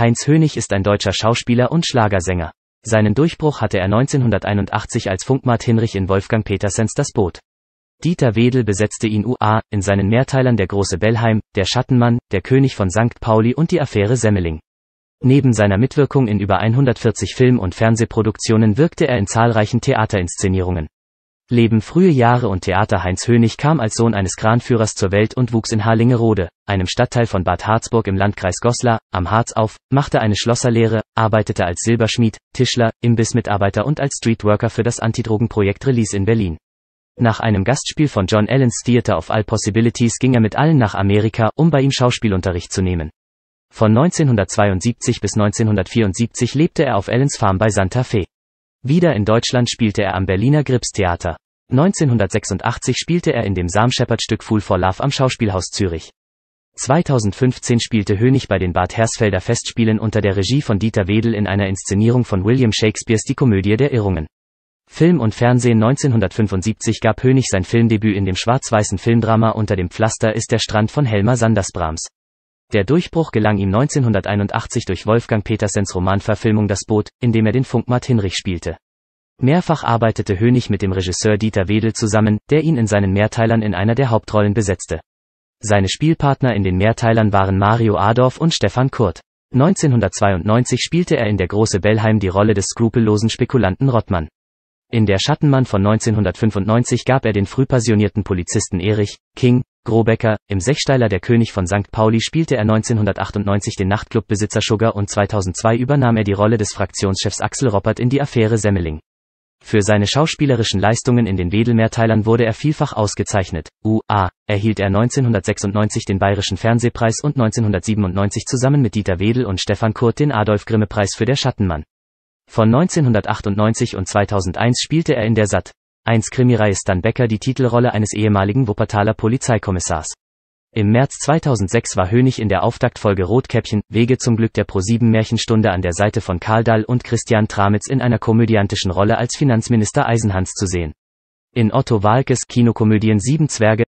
Heinz Hönig ist ein deutscher Schauspieler und Schlagersänger. Seinen Durchbruch hatte er 1981 als Funkmart Hinrich in Wolfgang Petersens Das Boot. Dieter Wedel besetzte ihn UA, in seinen Mehrteilern Der große Bellheim, Der Schattenmann, Der König von St. Pauli und Die Affäre Semmeling. Neben seiner Mitwirkung in über 140 Film- und Fernsehproduktionen wirkte er in zahlreichen Theaterinszenierungen. Leben frühe Jahre und Theater Heinz Hönig kam als Sohn eines Kranführers zur Welt und wuchs in Harlingerode, einem Stadtteil von Bad Harzburg im Landkreis Goslar, am Harz auf, machte eine Schlosserlehre, arbeitete als Silberschmied, Tischler, Imbissmitarbeiter und als Streetworker für das Antidrogenprojekt Release in Berlin. Nach einem Gastspiel von John Allens Theater of All Possibilities ging er mit allen nach Amerika, um bei ihm Schauspielunterricht zu nehmen. Von 1972 bis 1974 lebte er auf Allens Farm bei Santa Fe. Wieder in Deutschland spielte er am Berliner Gripstheater. 1986 spielte er in dem Sam Shepard-Stück Fool for Love am Schauspielhaus Zürich. 2015 spielte Hönig bei den Bad Hersfelder Festspielen unter der Regie von Dieter Wedel in einer Inszenierung von William Shakespeares Die Komödie der Irrungen. Film und Fernsehen 1975 gab Hönig sein Filmdebüt in dem schwarz-weißen Filmdrama Unter dem Pflaster ist der Strand von Helmer Sanders Brahms. Der Durchbruch gelang ihm 1981 durch Wolfgang Petersens Romanverfilmung Das Boot, in dem er den Funkmart Hinrich spielte. Mehrfach arbeitete Hönig mit dem Regisseur Dieter Wedel zusammen, der ihn in seinen Mehrteilern in einer der Hauptrollen besetzte. Seine Spielpartner in den Mehrteilern waren Mario Adorf und Stefan Kurt. 1992 spielte er in Der große Bellheim die Rolle des skrupellosen Spekulanten Rottmann. In Der Schattenmann von 1995 gab er den früh Polizisten Erich King Grobecker, im Sechsteiler der König von St. Pauli spielte er 1998 den Nachtclubbesitzer Sugar und 2002 übernahm er die Rolle des Fraktionschefs Axel Roppert in die Affäre Semmeling. Für seine schauspielerischen Leistungen in den Wedelmeerteilern wurde er vielfach ausgezeichnet. U.A. erhielt er 1996 den Bayerischen Fernsehpreis und 1997 zusammen mit Dieter Wedel und Stefan Kurt den Adolf-Grimme-Preis für Der Schattenmann. Von 1998 und 2001 spielte er in der Sat. 1 Krimireihe Stan Becker die Titelrolle eines ehemaligen Wuppertaler Polizeikommissars. Im März 2006 war Hönig in der Auftaktfolge Rotkäppchen, Wege zum Glück der Pro-7-Märchenstunde an der Seite von Karl Dahl und Christian Tramitz in einer komödiantischen Rolle als Finanzminister Eisenhans zu sehen. In Otto Walkes Kinokomödien Sieben Zwerge